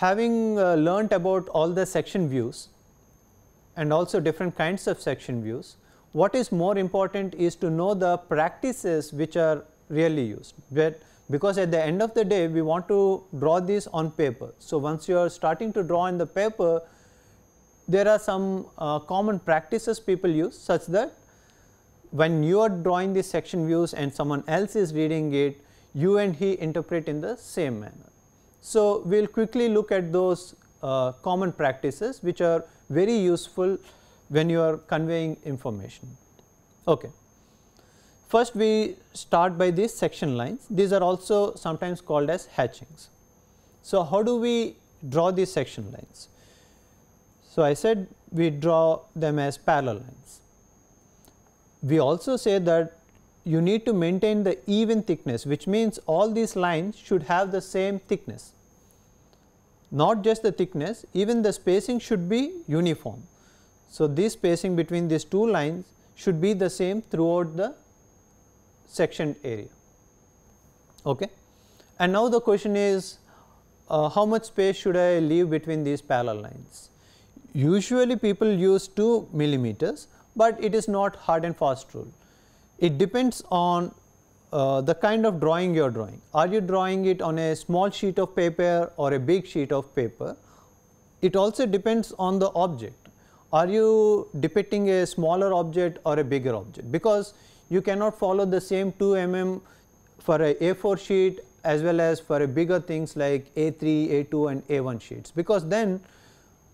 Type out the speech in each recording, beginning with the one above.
having uh, learnt about all the section views and also different kinds of section views, what is more important is to know the practices which are really used. But because at the end of the day we want to draw these on paper. So, once you are starting to draw in the paper, there are some uh, common practices people use such that when you are drawing these section views and someone else is reading it, you and he interpret in the same manner. So, we will quickly look at those uh, common practices which are very useful when you are conveying information. Okay. First we start by these section lines these are also sometimes called as hatchings. So, how do we draw these section lines? So, I said we draw them as parallel lines. We also say that you need to maintain the even thickness which means all these lines should have the same thickness. Not just the thickness even the spacing should be uniform. So, this spacing between these two lines should be the same throughout the sectioned area. Okay. And now the question is uh, how much space should I leave between these parallel lines? Usually people use 2 millimeters, but it is not hard and fast rule. It depends on uh, the kind of drawing you are drawing. Are you drawing it on a small sheet of paper or a big sheet of paper? It also depends on the object. Are you depicting a smaller object or a bigger object? Because you cannot follow the same 2 mm for a A4 sheet as well as for a bigger things like A3, A2 and A1 sheets because then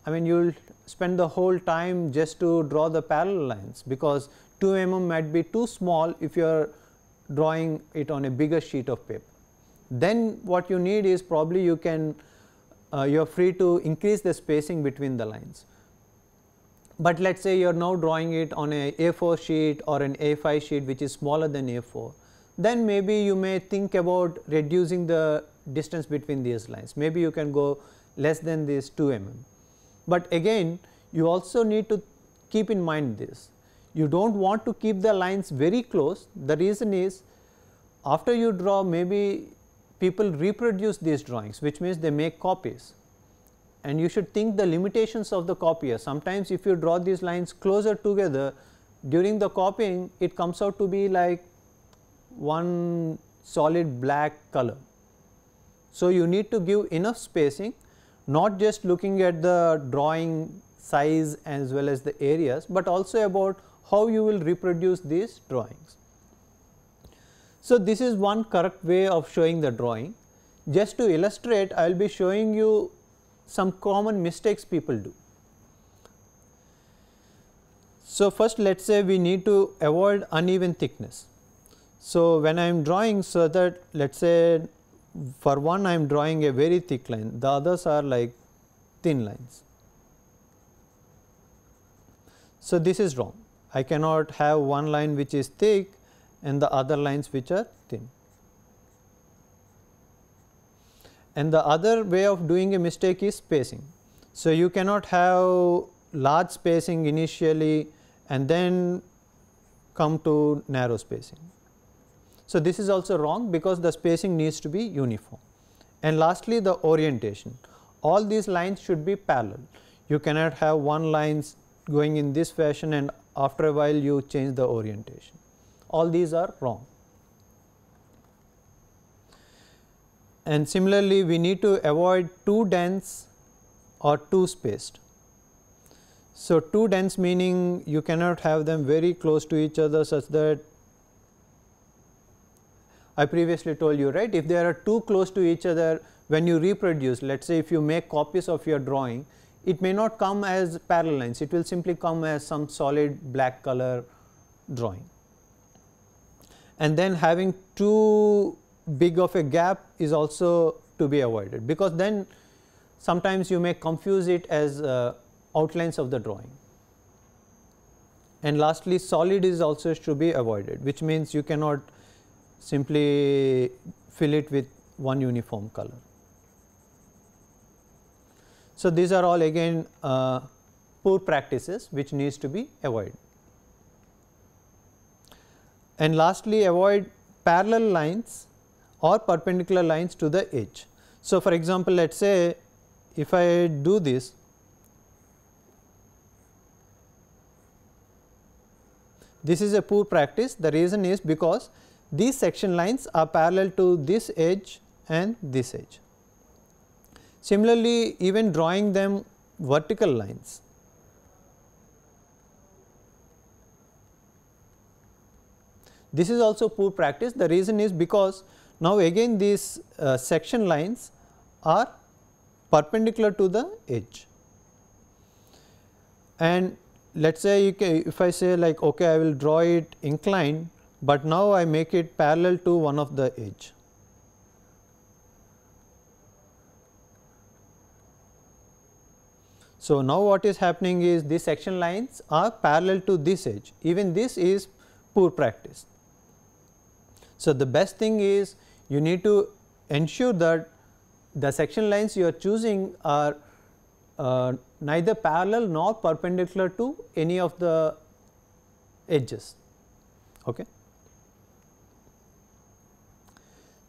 I mean you will spend the whole time just to draw the parallel lines because 2 mm might be too small if you are drawing it on a bigger sheet of paper. Then what you need is probably you can uh, you are free to increase the spacing between the lines. But let us say you are now drawing it on a A4 sheet or an A5 sheet which is smaller than A4, then maybe you may think about reducing the distance between these lines. Maybe you can go less than this 2 mm. But again you also need to keep in mind this you do not want to keep the lines very close. The reason is after you draw maybe people reproduce these drawings which means they make copies and you should think the limitations of the copier. Sometimes if you draw these lines closer together during the copying it comes out to be like one solid black color. So, you need to give enough spacing not just looking at the drawing size as well as the areas, but also about how you will reproduce these drawings. So, this is one correct way of showing the drawing. Just to illustrate, I will be showing you some common mistakes people do. So, first let us say we need to avoid uneven thickness. So, when I am drawing so that let us say for one I am drawing a very thick line, the others are like thin lines. So, this is wrong. I cannot have one line which is thick and the other lines which are thin. And the other way of doing a mistake is spacing. So, you cannot have large spacing initially and then come to narrow spacing. So, this is also wrong because the spacing needs to be uniform. And lastly, the orientation all these lines should be parallel. You cannot have one lines going in this fashion and after a while you change the orientation. All these are wrong. And similarly, we need to avoid too dense or too spaced. So, too dense meaning you cannot have them very close to each other such that I previously told you right if they are too close to each other when you reproduce let us say if you make copies of your drawing it may not come as parallel lines, it will simply come as some solid black color drawing. And then having too big of a gap is also to be avoided, because then sometimes you may confuse it as uh, outlines of the drawing. And lastly, solid is also to be avoided, which means you cannot simply fill it with one uniform color. So, these are all again uh, poor practices which needs to be avoided. And lastly avoid parallel lines or perpendicular lines to the edge. So, for example, let us say if I do this this is a poor practice the reason is because these section lines are parallel to this edge and this edge. Similarly, even drawing them vertical lines. This is also poor practice. The reason is because now again these uh, section lines are perpendicular to the edge. And let us say if I say like okay I will draw it inclined, but now I make it parallel to one of the edge. So, now what is happening is these section lines are parallel to this edge even this is poor practice. So, the best thing is you need to ensure that the section lines you are choosing are uh, neither parallel nor perpendicular to any of the edges. Okay.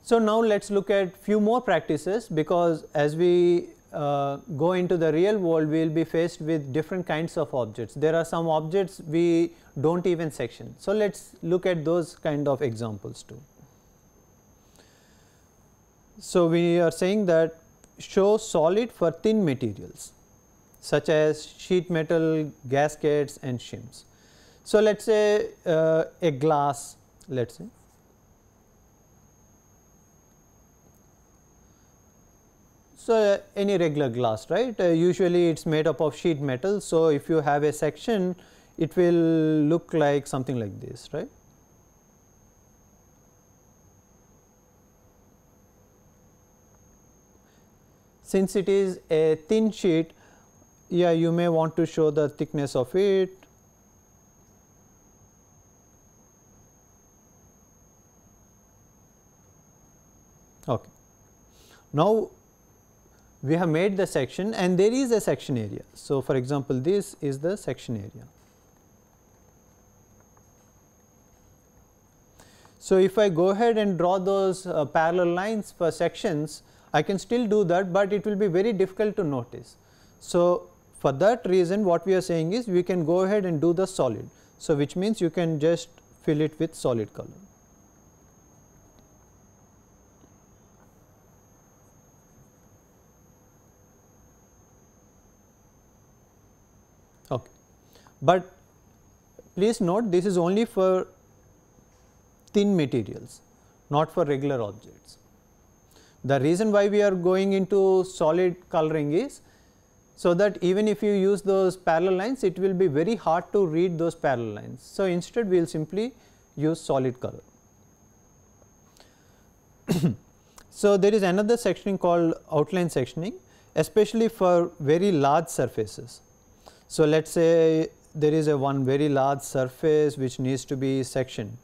So, now let us look at few more practices because as we uh, go into the real world we will be faced with different kinds of objects. There are some objects we do not even section. So, let us look at those kind of examples too. So, we are saying that show solid for thin materials such as sheet metal, gaskets and shims. So, let us say uh, a glass let us say So uh, any regular glass, right? Uh, usually it is made up of sheet metal. So, if you have a section, it will look like something like this, right. Since it is a thin sheet, yeah, you may want to show the thickness of it. Okay. Now, we have made the section and there is a section area. So, for example, this is the section area. So, if I go ahead and draw those uh, parallel lines for sections, I can still do that, but it will be very difficult to notice. So, for that reason what we are saying is we can go ahead and do the solid. So, which means you can just fill it with solid color. but please note this is only for thin materials not for regular objects. The reason why we are going into solid coloring is so that even if you use those parallel lines it will be very hard to read those parallel lines. So, instead we will simply use solid color. so, there is another sectioning called outline sectioning especially for very large surfaces. So, let us say there is a one very large surface which needs to be sectioned.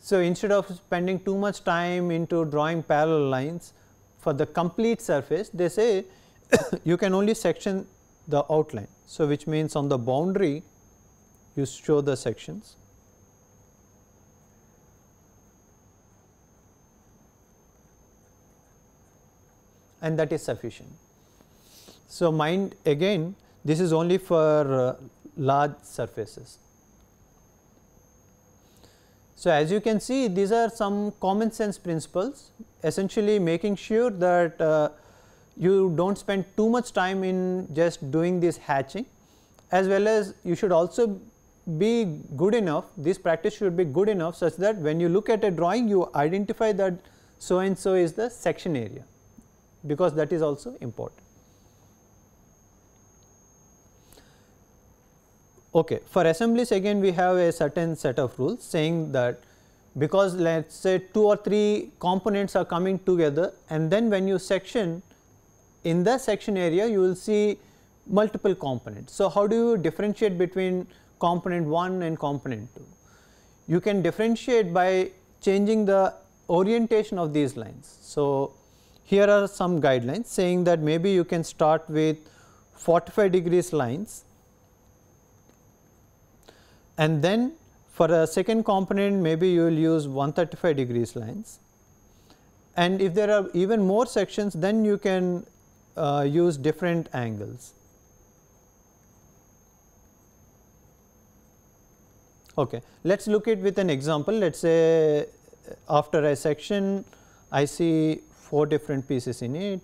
So, instead of spending too much time into drawing parallel lines for the complete surface they say you can only section the outline. So, which means on the boundary you show the sections. and that is sufficient. So, mind again this is only for uh, large surfaces. So, as you can see these are some common sense principles essentially making sure that uh, you do not spend too much time in just doing this hatching as well as you should also be good enough this practice should be good enough such that when you look at a drawing you identify that so and so is the section area because that is also important. Okay. For assemblies again we have a certain set of rules saying that because let us say two or three components are coming together and then when you section in the section area you will see multiple components. So, how do you differentiate between component 1 and component 2? You can differentiate by changing the orientation of these lines. So, here are some guidelines saying that maybe you can start with 45 degrees lines and then for a second component maybe you will use 135 degrees lines and if there are even more sections then you can uh, use different angles. Okay. Let us look at with an example let us say uh, after a section I see 4 different pieces in it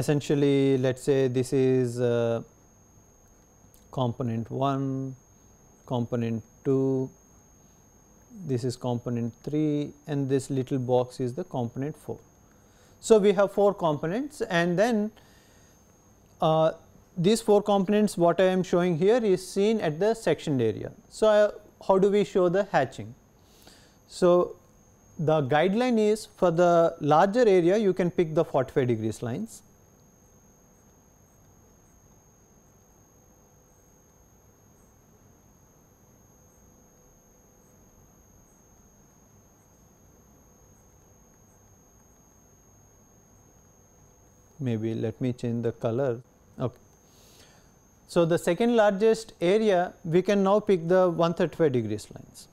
essentially let us say this is uh, component 1, component 2, this is component 3 and this little box is the component 4. So, we have 4 components and then uh, these 4 components what I am showing here is seen at the sectioned area. So, I, how do we show the hatching? So, the guideline is for the larger area you can pick the 45 degrees lines maybe let me change the color okay. So, the second largest area we can now pick the 135 degrees lines.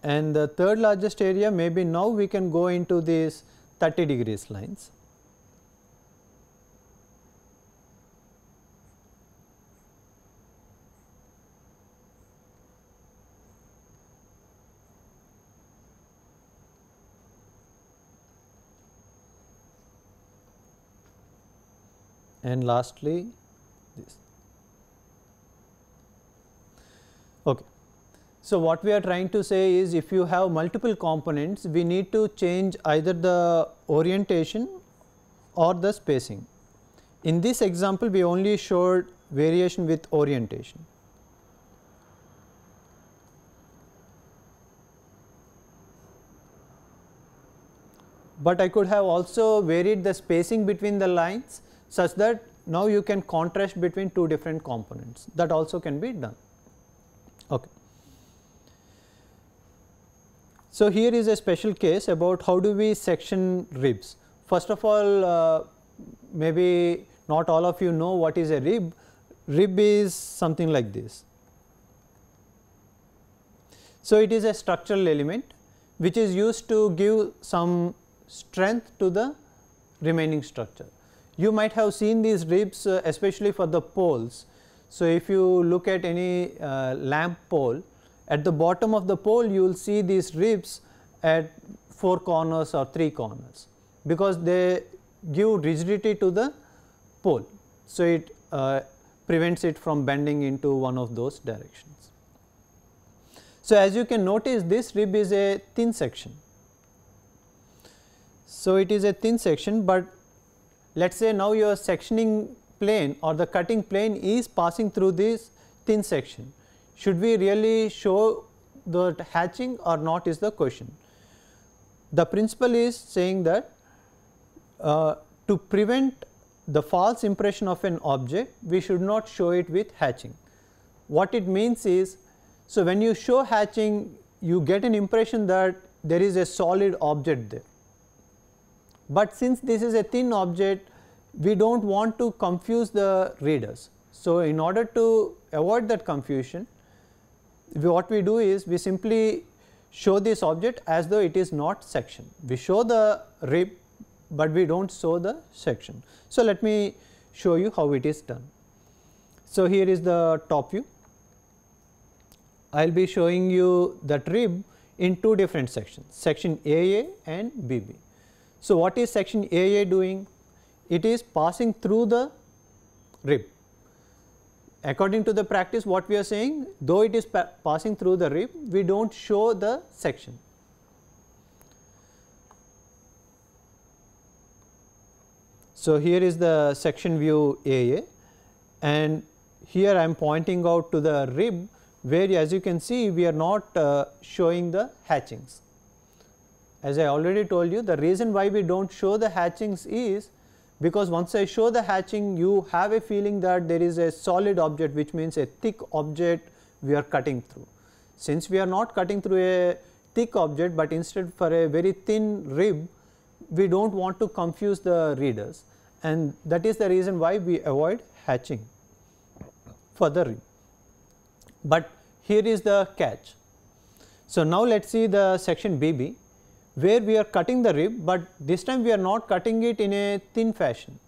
And the third largest area maybe now we can go into these 30 degrees lines. and lastly this. Okay. So, what we are trying to say is if you have multiple components we need to change either the orientation or the spacing. In this example we only showed variation with orientation. But I could have also varied the spacing between the lines such that now you can contrast between two different components that also can be done. Okay. So, here is a special case about how do we section ribs. First of all uh, maybe not all of you know what is a rib, rib is something like this. So, it is a structural element which is used to give some strength to the remaining structure. You might have seen these ribs uh, especially for the poles. So, if you look at any uh, lamp pole, at the bottom of the pole you will see these ribs at 4 corners or 3 corners, because they give rigidity to the pole. So, it uh, prevents it from bending into one of those directions. So, as you can notice this rib is a thin section. So, it is a thin section, but let us say now your sectioning plane or the cutting plane is passing through this thin section. Should we really show the hatching or not is the question. The principle is saying that uh, to prevent the false impression of an object we should not show it with hatching. What it means is, so when you show hatching you get an impression that there is a solid object there but since this is a thin object we do not want to confuse the readers. So, in order to avoid that confusion we, what we do is we simply show this object as though it is not section. We show the rib, but we do not show the section. So, let me show you how it is done. So, here is the top view. I will be showing you that rib in two different sections, section AA and BB. So, what is section AA doing? It is passing through the rib. According to the practice what we are saying though it is pa passing through the rib we do not show the section. So, here is the section view AA and here I am pointing out to the rib where as you can see we are not uh, showing the hatchings as I already told you the reason why we do not show the hatchings is because once I show the hatching you have a feeling that there is a solid object which means a thick object we are cutting through. Since we are not cutting through a thick object, but instead for a very thin rib we do not want to confuse the readers and that is the reason why we avoid hatching for the rib. But here is the catch. So, now let us see the section BB where we are cutting the rib, but this time we are not cutting it in a thin fashion.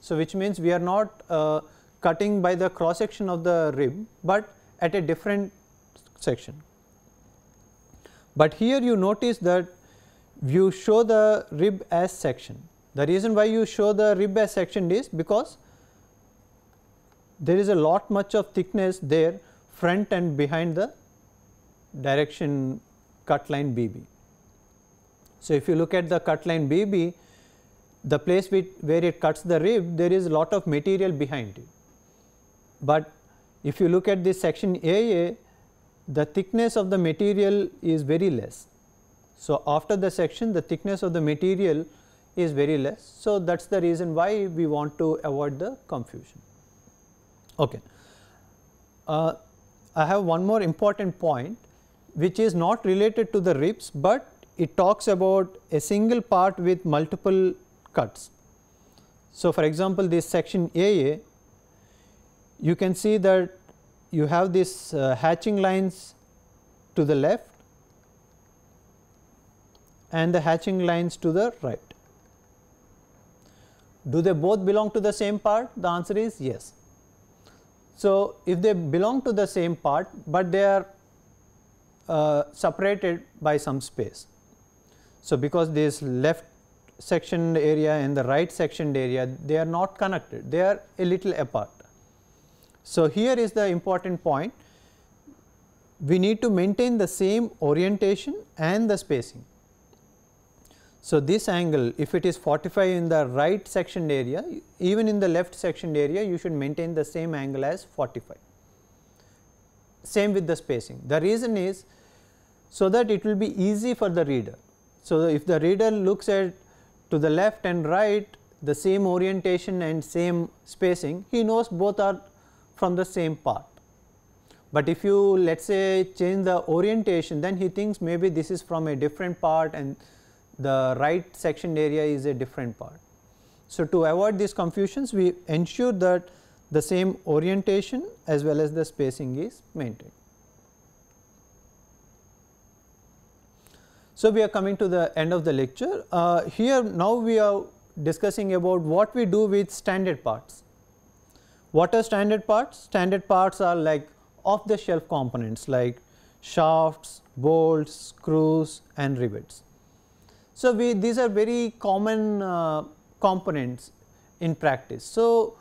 So, which means we are not uh, cutting by the cross section of the rib, but at a different section. But here you notice that you show the rib as section. The reason why you show the rib as section is because there is a lot much of thickness there front and behind the direction cut line BB. So, if you look at the cut line BB, the place where it cuts the rib, there is lot of material behind it. But if you look at this section AA, the thickness of the material is very less. So, after the section, the thickness of the material is very less. So, that is the reason why we want to avoid the confusion. Okay. Uh, I have one more important point which is not related to the ribs, but it talks about a single part with multiple cuts. So, for example, this section AA, you can see that you have these uh, hatching lines to the left and the hatching lines to the right. Do they both belong to the same part? The answer is yes. So, if they belong to the same part, but they are uh, separated by some space. So, because this left sectioned area and the right sectioned area they are not connected they are a little apart. So, here is the important point we need to maintain the same orientation and the spacing. So, this angle if it is 45 in the right sectioned area even in the left sectioned area you should maintain the same angle as 45 same with the spacing the reason is so that it will be easy for the reader so, if the reader looks at to the left and right the same orientation and same spacing, he knows both are from the same part. But if you let us say change the orientation then he thinks maybe this is from a different part and the right section area is a different part. So, to avoid these confusions we ensure that the same orientation as well as the spacing is maintained. So, we are coming to the end of the lecture. Uh, here now we are discussing about what we do with standard parts. What are standard parts? Standard parts are like off the shelf components like shafts, bolts, screws and rivets. So, we these are very common uh, components in practice. So,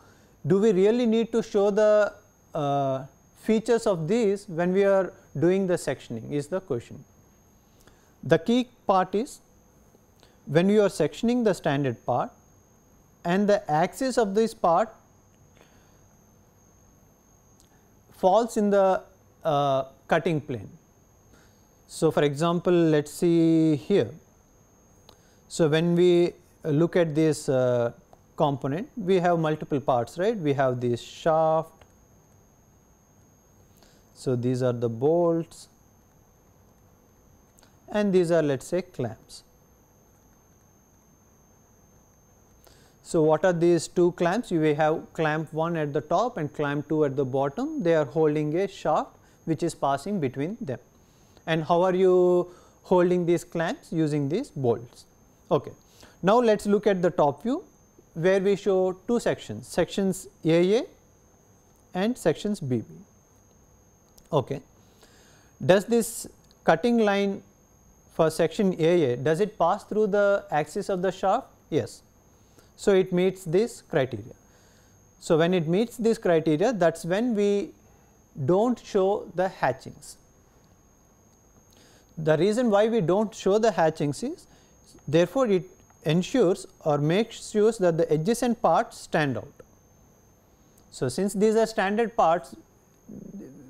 do we really need to show the uh, features of these when we are doing the sectioning is the question. The key part is when you are sectioning the standard part and the axis of this part falls in the uh, cutting plane. So, for example, let us see here. So, when we look at this uh, component, we have multiple parts right, we have this shaft, so these are the bolts and these are let us say clamps. So, what are these two clamps? You will have clamp 1 at the top and clamp 2 at the bottom. They are holding a shaft which is passing between them. And how are you holding these clamps? Using these bolts. Okay. Now, let us look at the top view where we show two sections, sections AA and sections BB. Okay. Does this cutting line for section AA, does it pass through the axis of the shaft? Yes. So, it meets this criteria. So, when it meets this criteria that is when we do not show the hatchings. The reason why we do not show the hatchings is therefore, it ensures or makes use that the adjacent parts stand out. So, since these are standard parts,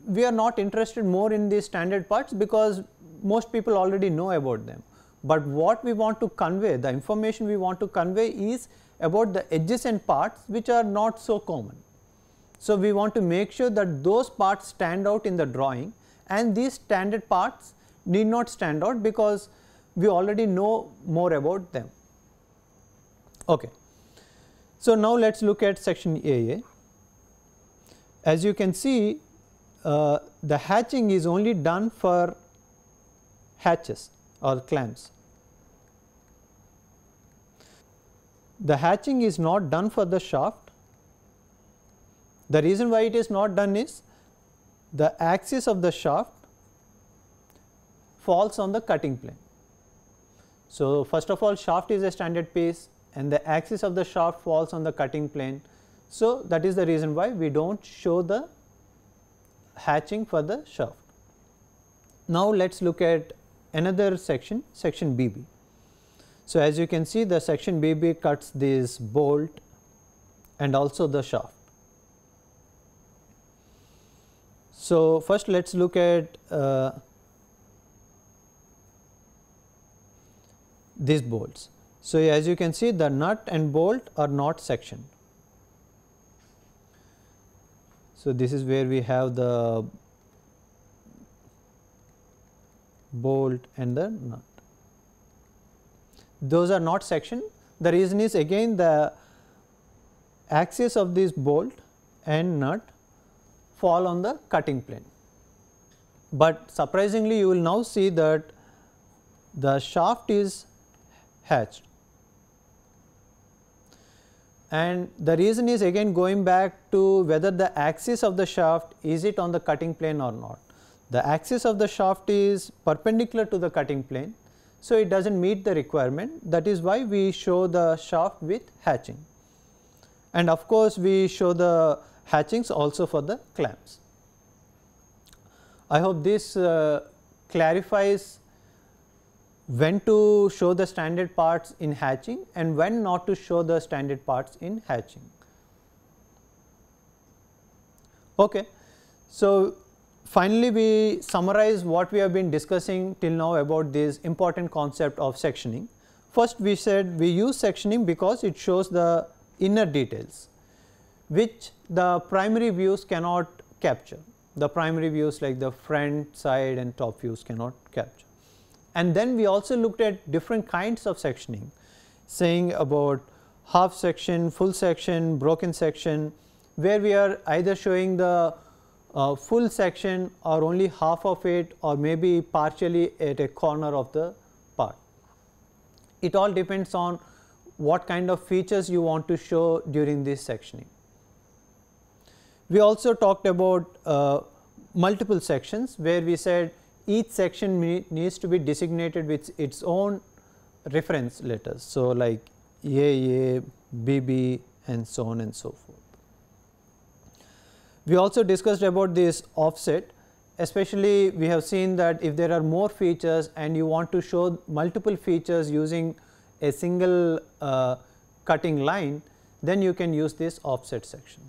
we are not interested more in these standard parts because most people already know about them. But what we want to convey, the information we want to convey is about the adjacent parts which are not so common. So, we want to make sure that those parts stand out in the drawing and these standard parts need not stand out because we already know more about them. Okay. So, now let us look at section AA. As you can see uh, the hatching is only done for hatches or clamps. The hatching is not done for the shaft. The reason why it is not done is the axis of the shaft falls on the cutting plane. So, first of all shaft is a standard piece and the axis of the shaft falls on the cutting plane. So, that is the reason why we do not show the hatching for the shaft. Now, let us look at another section, section BB. So, as you can see the section BB cuts this bolt and also the shaft. So, first let us look at uh, these bolts. So, as you can see the nut and bolt are not sectioned. So, this is where we have the bolt and the nut. Those are not section. The reason is again the axis of this bolt and nut fall on the cutting plane. But surprisingly you will now see that the shaft is hatched and the reason is again going back to whether the axis of the shaft is it on the cutting plane or not. The axis of the shaft is perpendicular to the cutting plane, so it does not meet the requirement that is why we show the shaft with hatching. And of course, we show the hatchings also for the clamps. I hope this uh, clarifies when to show the standard parts in hatching and when not to show the standard parts in hatching. Okay. So, Finally, we summarize what we have been discussing till now about this important concept of sectioning. First, we said we use sectioning because it shows the inner details which the primary views cannot capture. The primary views like the front, side and top views cannot capture. And then we also looked at different kinds of sectioning saying about half section, full section, broken section where we are either showing the uh, full section or only half of it or maybe partially at a corner of the part. It all depends on what kind of features you want to show during this sectioning. We also talked about uh, multiple sections where we said each section needs to be designated with its own reference letters. So, like AA, BB and so on and so forth. We also discussed about this offset especially we have seen that if there are more features and you want to show multiple features using a single uh, cutting line, then you can use this offset sections.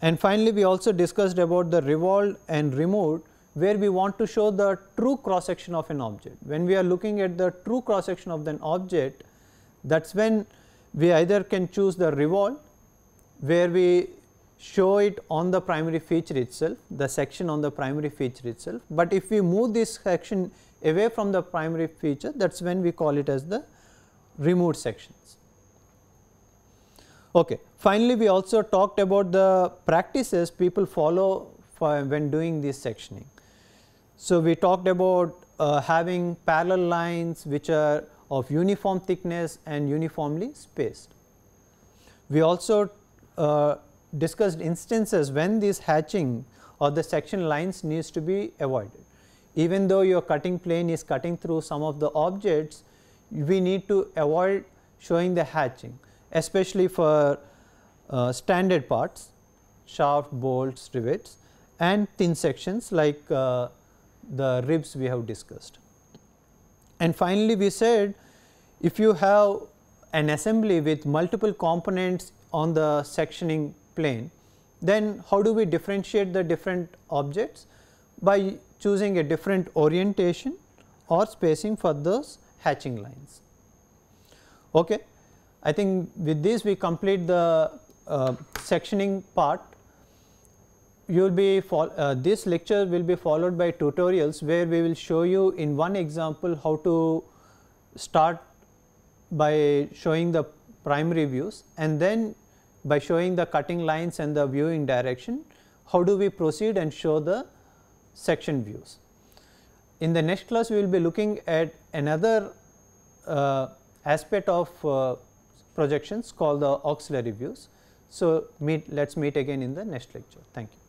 And finally, we also discussed about the revolved and removed where we want to show the true cross section of an object. When we are looking at the true cross section of an object, that is when we either can choose the revolved where we show it on the primary feature itself, the section on the primary feature itself, but if we move this section away from the primary feature that is when we call it as the removed sections. Okay. Finally, we also talked about the practices people follow when doing this sectioning. So, we talked about uh, having parallel lines which are of uniform thickness and uniformly spaced. We also uh, discussed instances when this hatching or the section lines needs to be avoided. Even though your cutting plane is cutting through some of the objects, we need to avoid showing the hatching especially for uh, standard parts, shaft, bolts, rivets and thin sections like uh, the ribs we have discussed. And finally, we said if you have an assembly with multiple components on the sectioning plane, then how do we differentiate the different objects? By choosing a different orientation or spacing for those hatching lines. Okay. I think with this we complete the uh, sectioning part. You will be uh, this lecture will be followed by tutorials where we will show you in one example how to start by showing the primary views and then by showing the cutting lines and the viewing direction, how do we proceed and show the section views. In the next class, we will be looking at another uh, aspect of uh, projections called the auxiliary views. So, meet, let us meet again in the next lecture. Thank you.